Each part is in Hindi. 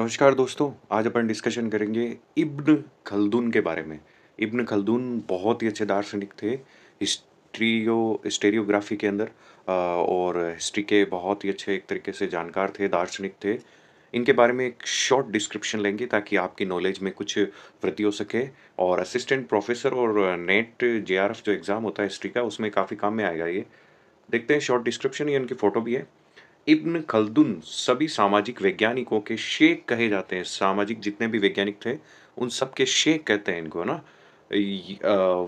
नमस्कार दोस्तों आज अपन डिस्कशन करेंगे इब्न खलदून के बारे में इब्न खलदून बहुत ही अच्छे दार्शनिक थे हिस्ट्रियो स्टेरियोग्राफी के अंदर और हिस्ट्री के बहुत ही अच्छे एक तरीके से जानकार थे दार्शनिक थे इनके बारे में एक शॉर्ट डिस्क्रिप्शन लेंगे ताकि आपकी नॉलेज में कुछ वृद्धि हो सके और असिस्टेंट प्रोफेसर और नेट जे जो एग्ज़ाम होता है हिस्ट्री का उसमें काफ़ी काम में आएगा ये देखते हैं शॉर्ट डिस्क्रिप्शन ये इनकी फ़ोटो भी है इब्न खलदुन सभी सामाजिक वैज्ञानिकों के शेख कहे जाते हैं सामाजिक जितने भी वैज्ञानिक थे उन सब के शेख कहते हैं इनको ना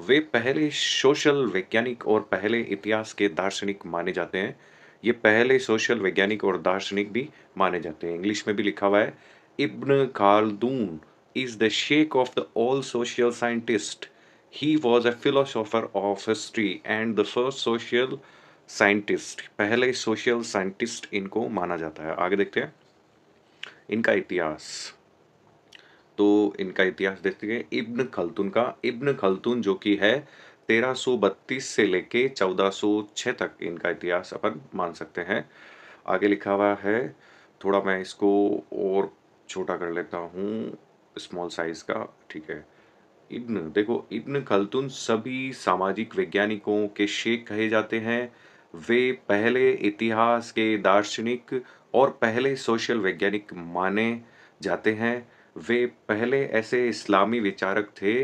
वे पहले सोशल वैज्ञानिक और पहले इतिहास के दार्शनिक माने जाते हैं ये पहले सोशल वैज्ञानिक और दार्शनिक भी माने जाते हैं इंग्लिश में भी लिखा हुआ है Ibn Khaldun is the sheikh of the all social scientist he was a philosopher of history and the first social scientist पहले सोशल साइंटिस्ट इनको माना जाता है आगे देखते हैं इनका इतिहास तो इनका इतिहास देखते हैं इब्न खलतुन का इब्न खलतून जो कि है 1332 से लेके 1406 तक इनका इतिहास अपन मान सकते हैं आगे लिखा हुआ है थोड़ा मैं इसको और छोटा कर लेता हूँ स्मॉल साइज़ का ठीक है इब्न देखो इब्न खलतून सभी सामाजिक वैज्ञानिकों के शेख कहे जाते हैं वे पहले इतिहास के दार्शनिक और पहले सोशल वैज्ञानिक माने जाते हैं वे पहले ऐसे इस्लामी विचारक थे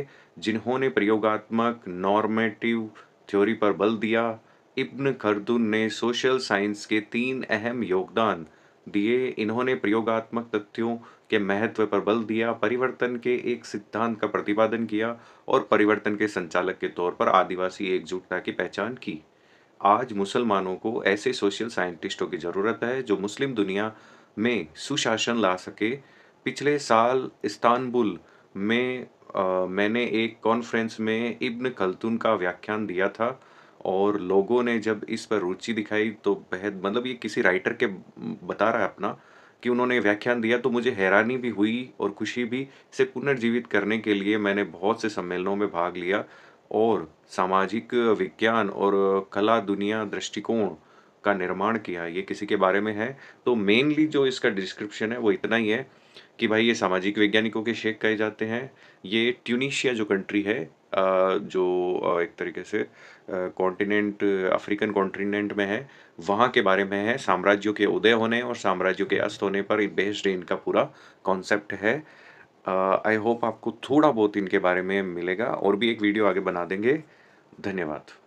जिन्होंने प्रयोगात्मक नॉर्मेटिव थ्योरी पर बल दिया इब्न खरदुन ने सोशल साइंस के तीन अहम योगदान दिए इन्होंने प्रयोगात्मक तथ्यों के महत्व पर बल दिया परिवर्तन के एक सिद्धांत का प्रतिपादन किया और परिवर्तन के संचालक के तौर पर आदिवासी एकजुटता की पहचान की आज मुसलमानों को ऐसे सोशल साइंटिस्टों की ज़रूरत है जो मुस्लिम दुनिया में सुशासन ला सके पिछले साल इस्तानबुल में आ, मैंने एक कॉन्फ्रेंस में इब्न खलतून का व्याख्यान दिया था और लोगों ने जब इस पर रुचि दिखाई तो बेहद मतलब ये किसी राइटर के बता रहा है अपना कि उन्होंने व्याख्यान दिया तो मुझे हैरानी भी हुई और खुशी भी इसे पुनर्जीवित करने के लिए मैंने बहुत से सम्मेलनों में भाग लिया और सामाजिक विज्ञान और कला दुनिया दृष्टिकोण का निर्माण किया ये किसी के बारे में है तो मेनली जो इसका डिस्क्रिप्शन है वो इतना ही है कि भाई ये सामाजिक वैज्ञानिकों के शेख कहे जाते हैं ये ट्यूनिशिया जो कंट्री है जो एक तरीके से कॉन्टिनेंट अफ्रीकन कॉन्टिनेंट में है वहाँ के बारे में है साम्राज्यों के उदय होने और साम्राज्यों के अस्त होने पर बेस्ड इनका पूरा कॉन्सेप्ट है आई होप आपको थोड़ा बहुत इनके बारे में मिलेगा और भी एक वीडियो आगे बना देंगे धन्यवाद